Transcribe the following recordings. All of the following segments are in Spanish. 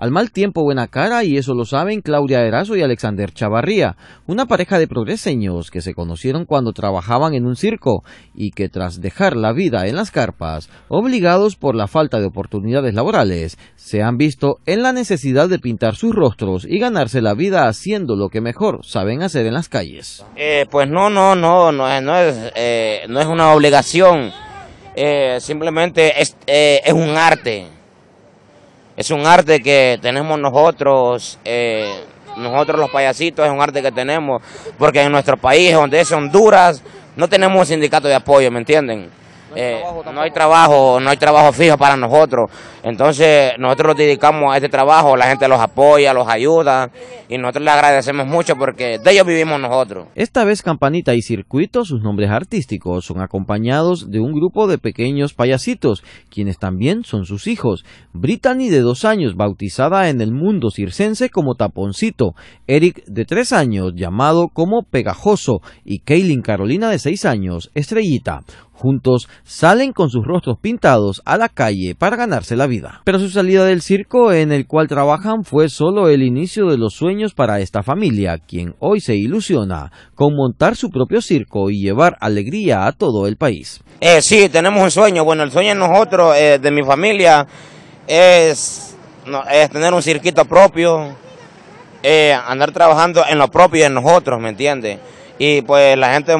Al mal tiempo, buena cara, y eso lo saben Claudia Erazo y Alexander Chavarría, una pareja de progreseños que se conocieron cuando trabajaban en un circo y que tras dejar la vida en las carpas, obligados por la falta de oportunidades laborales, se han visto en la necesidad de pintar sus rostros y ganarse la vida haciendo lo que mejor saben hacer en las calles. Eh, pues no, no, no, no, es, no es, eh, una obligación, eh, simplemente es, es un arte es un arte que tenemos nosotros, eh, nosotros los payasitos, es un arte que tenemos, porque en nuestro país, donde es Honduras, no tenemos un sindicato de apoyo, ¿me entienden? Eh, no hay trabajo, no hay trabajo fijo para nosotros. Entonces nosotros nos dedicamos a este trabajo, la gente los apoya, los ayuda y nosotros les agradecemos mucho porque de ellos vivimos nosotros. Esta vez Campanita y Circuito, sus nombres artísticos, son acompañados de un grupo de pequeños payasitos, quienes también son sus hijos. Brittany de dos años, bautizada en el mundo circense como Taponcito, Eric de tres años, llamado como Pegajoso, y Kaylin Carolina de seis años, Estrellita. Juntos salen con sus rostros pintados a la calle para ganarse la vida. Pero su salida del circo en el cual trabajan fue solo el inicio de los sueños para esta familia, quien hoy se ilusiona con montar su propio circo y llevar alegría a todo el país. Eh, sí, tenemos un sueño. Bueno, el sueño de nosotros, eh, de mi familia, es, es tener un cirquito propio, eh, andar trabajando en lo propio en nosotros, ¿me entiendes? y pues la gente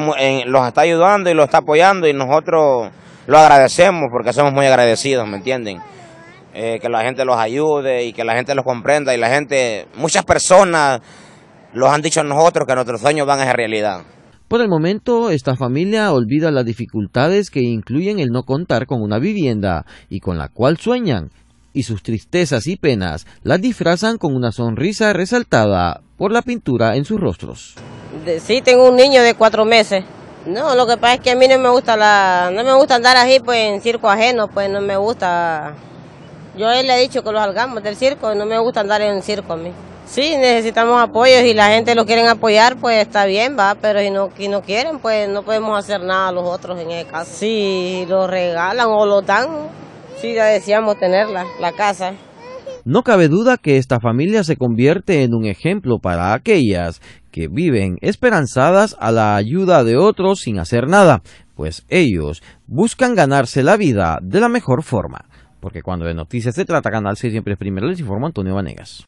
los está ayudando y los está apoyando y nosotros lo agradecemos porque somos muy agradecidos, ¿me entienden? Eh, que la gente los ayude y que la gente los comprenda y la gente, muchas personas los han dicho a nosotros que nuestros sueños van a ser realidad. Por el momento, esta familia olvida las dificultades que incluyen el no contar con una vivienda y con la cual sueñan, y sus tristezas y penas las disfrazan con una sonrisa resaltada por la pintura en sus rostros sí, tengo un niño de cuatro meses. No, lo que pasa es que a mí no me gusta la, no me gusta andar así pues en circo ajeno, pues no me gusta. Yo él le he dicho que lo salgamos del circo, no me gusta andar en circo a mí. Sí, necesitamos apoyo, si la gente lo quieren apoyar, pues está bien, va, pero si no, no quieren, pues no podemos hacer nada los otros en ese caso. Si lo regalan o lo dan, sí ya deseamos tenerla, la casa. No cabe duda que esta familia se convierte en un ejemplo para aquellas que viven esperanzadas a la ayuda de otros sin hacer nada, pues ellos buscan ganarse la vida de la mejor forma. Porque cuando de noticias se trata, Canal 6 siempre es primero. Les informo Antonio Vanegas.